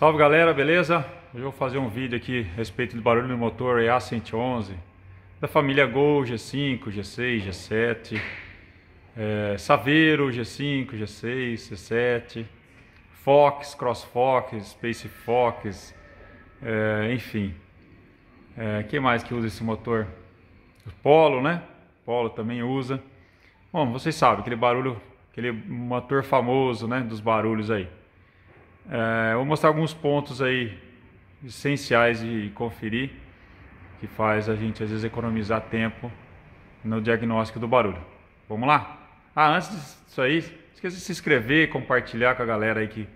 Salve galera, beleza? Hoje eu vou fazer um vídeo aqui a respeito do barulho do motor EA 111 da família Gol G5, G6, G7, é, Saveiro G5, G6, G7, Fox, Cross Fox, Space Fox, é, enfim. É, quem mais que usa esse motor? O Polo, né? O Polo também usa. Bom, vocês sabem, aquele barulho, aquele motor famoso, né? Dos barulhos aí. É, vou mostrar alguns pontos aí essenciais de conferir que faz a gente às vezes economizar tempo no diagnóstico do barulho. Vamos lá? Ah, antes disso aí, esqueça de se inscrever, compartilhar com a galera aí que,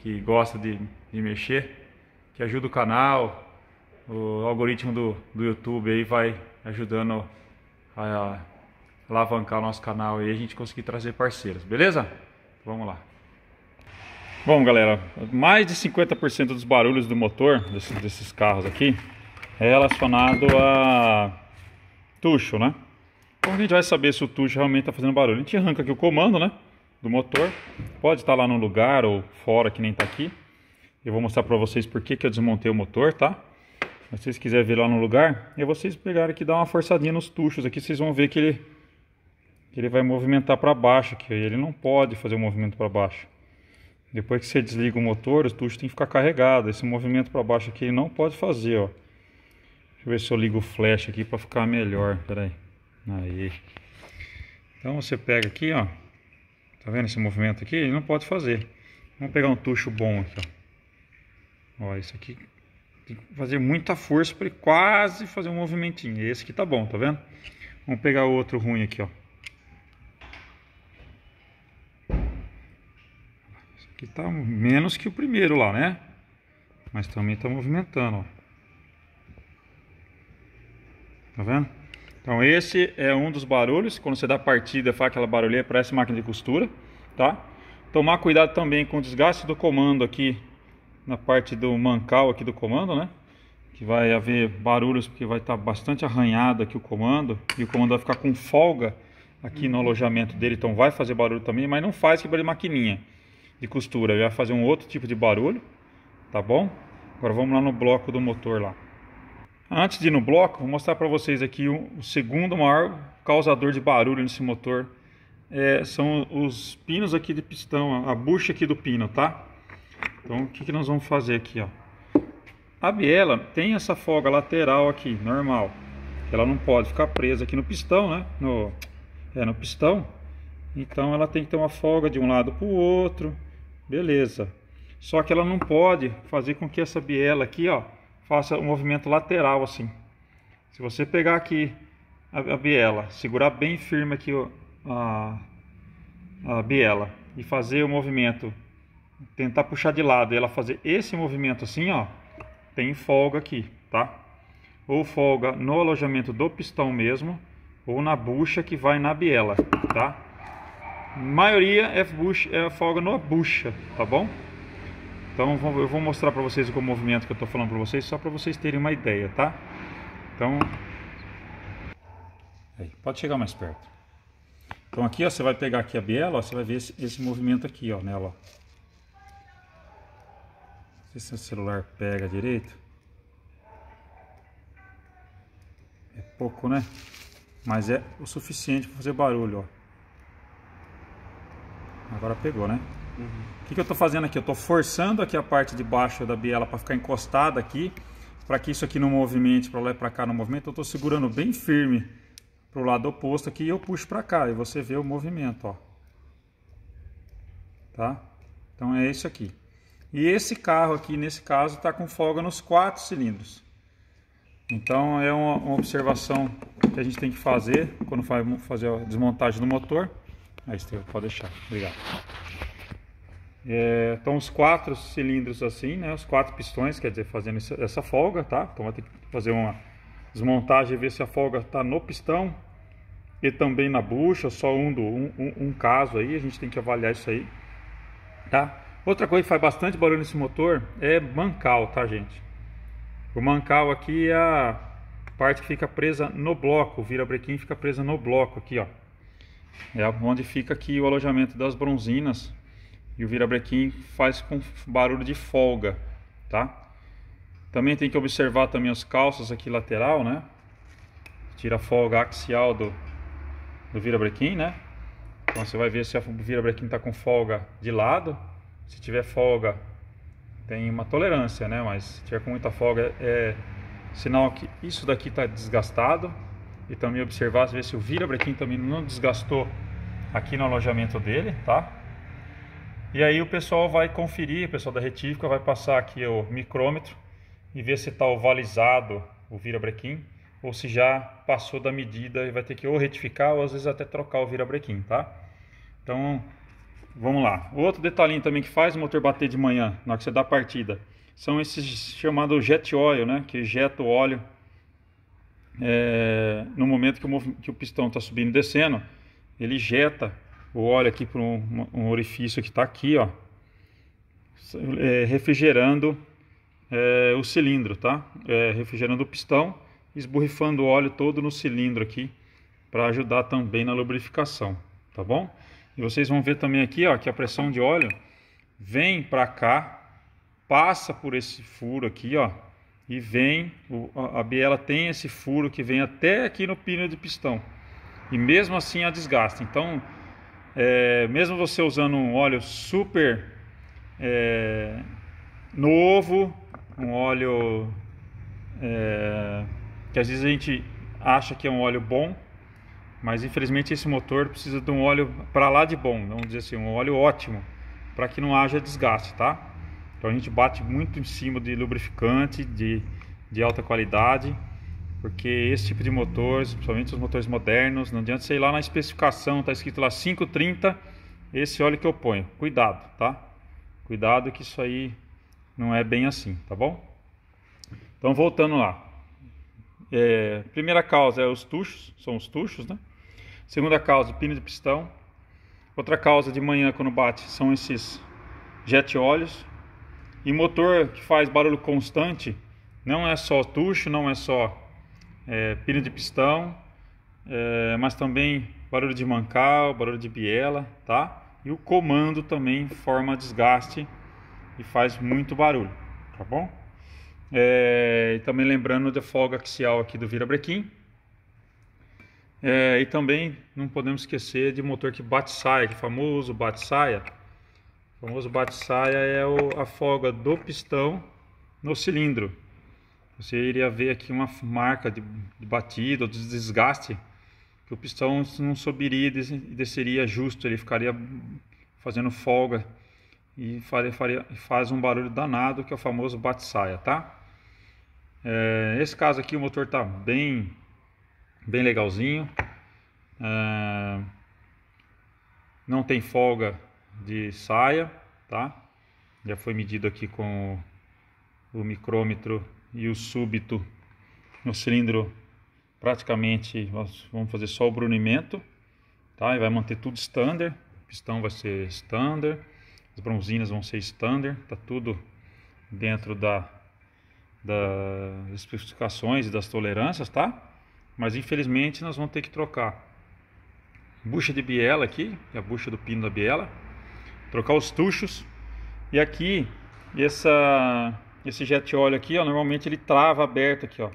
que gosta de, de mexer, que ajuda o canal, o algoritmo do, do YouTube aí vai ajudando a, a alavancar o nosso canal e a gente conseguir trazer parceiros, beleza? Vamos lá. Bom, galera, mais de 50% dos barulhos do motor desses, desses, carros aqui é relacionado a tucho, né? Como então, a gente vai saber se o tucho realmente está fazendo barulho? A gente arranca aqui o comando, né, do motor. Pode estar tá lá no lugar ou fora, que nem está aqui. Eu vou mostrar para vocês por que, que eu desmontei o motor, tá? Mas se vocês quiserem ver lá no lugar, é vocês pegarem aqui e dar uma forçadinha nos tuchos aqui, vocês vão ver que ele, que ele vai movimentar para baixo aqui. Ele não pode fazer o um movimento para baixo. Depois que você desliga o motor, o tucho tem que ficar carregado. Esse movimento para baixo aqui ele não pode fazer, ó. Deixa eu ver se eu ligo o flash aqui para ficar melhor. Pera aí. Aí. Então você pega aqui, ó. Tá vendo esse movimento aqui? Ele não pode fazer. Vamos pegar um tucho bom aqui, ó. Ó, isso aqui tem que fazer muita força para ele quase fazer um movimentinho. Esse aqui tá bom, tá vendo? Vamos pegar outro ruim aqui, ó. Que está menos que o primeiro lá, né? Mas também está movimentando, ó. Tá vendo? Então esse é um dos barulhos. Quando você dá partida, faz aquela barulheira, parece máquina de costura, tá? Tomar cuidado também com o desgaste do comando aqui, na parte do mancal aqui do comando, né? Que vai haver barulhos, porque vai estar tá bastante arranhado aqui o comando. E o comando vai ficar com folga aqui no uhum. alojamento dele, então vai fazer barulho também, mas não faz quebra de maquininha de costura, ele vai fazer um outro tipo de barulho, tá bom? Agora vamos lá no bloco do motor lá. Antes de ir no bloco, vou mostrar para vocês aqui o, o, segundo maior causador de barulho nesse motor. É, são os pinos aqui de pistão, a bucha aqui do pino, tá? Então o que, que nós vamos fazer aqui, ó. A biela tem essa folga lateral aqui, normal. Ela não pode ficar presa aqui no pistão, né? No, é, no pistão. Então ela tem que ter uma folga de um lado para o outro. Beleza. Só que ela não pode fazer com que essa biela aqui, ó, faça um movimento lateral assim. Se você pegar aqui a, a biela, segurar bem firme aqui a, a biela e fazer o movimento, tentar puxar de lado e ela fazer esse movimento assim, ó, tem folga aqui, tá? Ou folga no alojamento do pistão mesmo, ou na bucha que vai na biela, tá? maioria é, bucha, é folga na bucha, tá bom? Então eu vou mostrar para vocês o movimento que eu estou falando para vocês, só para vocês terem uma ideia, tá? Então, aí, pode chegar mais perto. Então aqui, ó, você vai pegar aqui a biela, ó, você vai ver esse, esse, movimento aqui, ó, nela. Não sei se o celular pega direito. É pouco, né? Mas é o suficiente para fazer barulho, ó. Agora pegou, né? Uhum. O que, que eu estou fazendo aqui? Eu estou forçando aqui a parte de baixo da biela para ficar encostada aqui, para que isso aqui não movimente para lá e para cá no movimento. Eu estou segurando bem firme para o lado oposto aqui e eu puxo para cá. E você vê o movimento, ó. Tá? Então é isso aqui. E esse carro aqui, nesse caso, está com folga nos quatro cilindros. Então é uma, uma observação que a gente tem que fazer quando faz fazer a desmontagem do motor. Aí, é Estevam, pode deixar. Obrigado. É, então, os quatro cilindros assim, né? Os quatro pistões, quer dizer, fazendo essa folga, tá? Então, vai ter que fazer uma desmontagem e ver se a folga está no pistão e também na bucha, só um, do, um, um, um, caso aí, a gente tem que avaliar isso aí, tá? Outra coisa que faz bastante barulho nesse motor é mancal, tá, gente? O mancal aqui é a parte que fica presa no bloco, vira brequim fica presa no bloco aqui, ó é onde fica aqui o alojamento das bronzinas e o virabrequim faz com barulho de folga, tá? Também tem que observar também os calços aqui lateral, né? Tira a folga axial do, do virabrequim, né? Então você vai ver se o virabrequim está com folga de lado. Se tiver folga, tem uma tolerância, né? Mas se tiver com muita folga, é, é sinal que isso daqui está desgastado e também observar ver se o virabrequim também não desgastou aqui no alojamento dele, tá? E aí o pessoal vai conferir, o pessoal da retífica vai passar aqui o micrômetro e ver se está ovalizado o virabrequim ou se já passou da medida e vai ter que ou retificar ou às vezes até trocar o virabrequim, tá? Então, vamos lá. Outro detalhinho também que faz o motor bater de manhã, na hora que você dá a partida, são esses chamados jet oil, né? Que jeta o óleo é, no momento que o, que o pistão está subindo e descendo, ele jeta o óleo aqui para um, um, orifício que está aqui, ó, é, refrigerando é, o cilindro, tá? É, refrigerando o pistão, esborrifando o óleo todo no cilindro aqui, para ajudar também na lubrificação, tá bom? E vocês vão ver também aqui, ó, que a pressão de óleo vem para cá, passa por esse furo aqui, ó, e vem, a biela tem esse furo que vem até aqui no pino de pistão. E mesmo assim a desgasta. Então, é, mesmo você usando um óleo super é, novo, um óleo é, que às vezes a gente acha que é um óleo bom, mas infelizmente esse motor precisa de um óleo para lá de bom, vamos dizer assim, um óleo ótimo, para que não haja desgaste, tá? Então a gente bate muito em cima de lubrificante de, de alta qualidade, porque esse tipo de motores, principalmente os motores modernos, não adianta você ir lá na especificação, tá escrito lá 530, esse óleo que eu ponho. Cuidado, tá? Cuidado que isso aí não é bem assim, tá bom? Então voltando lá. É, primeira causa é os tuchos, são os tuchos, né? Segunda causa, pino de pistão. Outra causa de manhã quando bate são esses jet óleos. E motor que faz barulho constante não é só tucho, não é só é, pilha de pistão, é, mas também barulho de mancal, barulho de biela, tá? E o comando também forma desgaste e faz muito barulho, tá bom? É, e também lembrando de folga axial aqui do virabrequim. É, e também não podemos esquecer de motor que bate saia, que é famoso bate saia, o famoso bate-saia é a folga do pistão no cilindro. Você iria ver aqui uma marca de, batida ou de desgaste, que o pistão não subiria e desceria justo, ele ficaria fazendo folga e faria, faria, faz um barulho danado, que é o famoso bate-saia, tá? É, nesse caso aqui o motor está bem, bem legalzinho. É, não tem folga de saia, tá? Já foi medido aqui com o micrômetro e o súbito no cilindro praticamente, nós vamos fazer só o brunimento, tá? E vai manter tudo standard, o pistão vai ser standard, as bronzinas vão ser standard, tá tudo dentro da, das especificações e das tolerâncias, tá? Mas infelizmente nós vamos ter que trocar bucha de biela aqui, é a bucha do pino da biela, trocar os tuchos. E aqui, essa, esse jet óleo aqui, ó, normalmente ele trava aberto aqui, ó.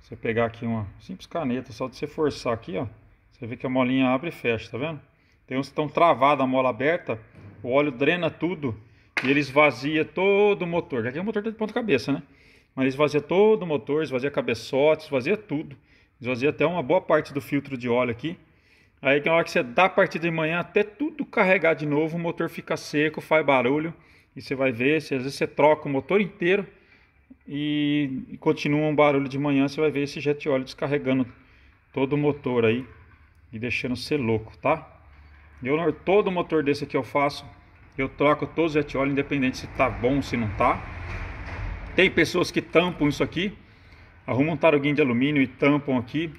Você pegar aqui uma simples caneta, só de você forçar aqui, ó. Você vê que a molinha abre e fecha, tá vendo? Tem uns que estão travados, a mola aberta, o óleo drena tudo e ele esvazia todo o motor. Aqui é um motor de ponta cabeça, né? Mas esvazia todo o motor, esvazia cabeçote, esvazia tudo. Esvazia até uma boa parte do filtro de óleo aqui. Aí que na hora que você dá a partir de manhã, até tudo carregar de novo, o motor fica seco, faz barulho. E você vai ver, se às vezes você troca o motor inteiro e, e continua um barulho de manhã, você vai ver esse jet óleo descarregando todo o motor aí e deixando ser louco, tá? Eu, todo motor desse aqui eu faço, eu troco todos os jet óleo, independente se tá bom se não tá. Tem pessoas que tampam isso aqui, arrumam um taruguinho de alumínio e tampam aqui.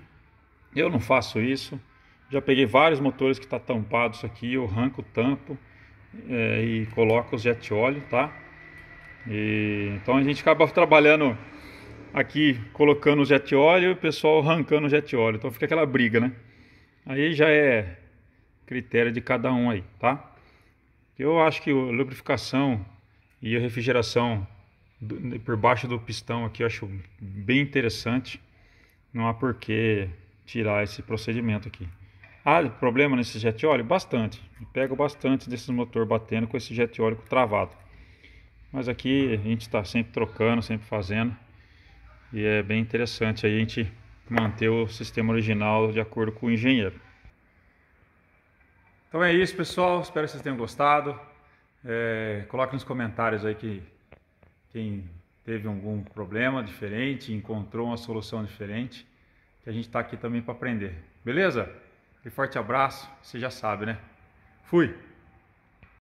Eu não faço isso. Já peguei vários motores que está tampado isso aqui, eu arranco o tampo é, e coloco os jet óleo, tá? E, então a gente acaba trabalhando aqui, colocando o jet óleo e o pessoal arrancando o jet óleo. Então fica aquela briga, né? Aí já é critério de cada um aí, tá? Eu acho que a lubrificação e a refrigeração do, por baixo do pistão aqui eu acho bem interessante. Não há por que tirar esse procedimento aqui. Ah, problema nesse jet óleo? Bastante. Eu pego bastante desses motor batendo com esse jet óleo travado. Mas aqui a gente está sempre trocando, sempre fazendo. E é bem interessante aí a gente manter o sistema original de acordo com o engenheiro. Então é isso, pessoal. Espero que vocês tenham gostado. É, coloque nos comentários aí que quem teve algum problema diferente, encontrou uma solução diferente, que a gente está aqui também para aprender. Beleza? Aquele forte abraço, você já sabe, né? Fui!